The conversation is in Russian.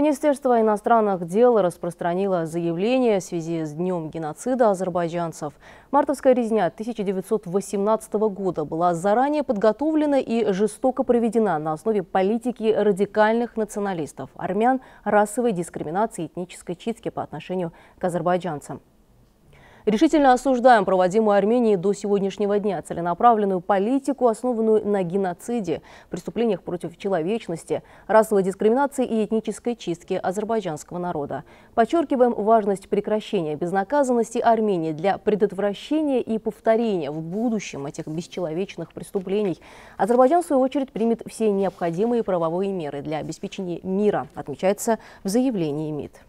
Министерство иностранных дел распространило заявление в связи с Днем геноцида азербайджанцев. Мартовская резня 1918 года была заранее подготовлена и жестоко проведена на основе политики радикальных националистов, армян, расовой дискриминации и этнической чистки по отношению к азербайджанцам. Решительно осуждаем проводимую Арменией до сегодняшнего дня целенаправленную политику, основанную на геноциде, преступлениях против человечности, расовой дискриминации и этнической чистке азербайджанского народа. Подчеркиваем важность прекращения безнаказанности Армении для предотвращения и повторения в будущем этих бесчеловечных преступлений. Азербайджан, в свою очередь, примет все необходимые правовые меры для обеспечения мира, отмечается в заявлении МИД.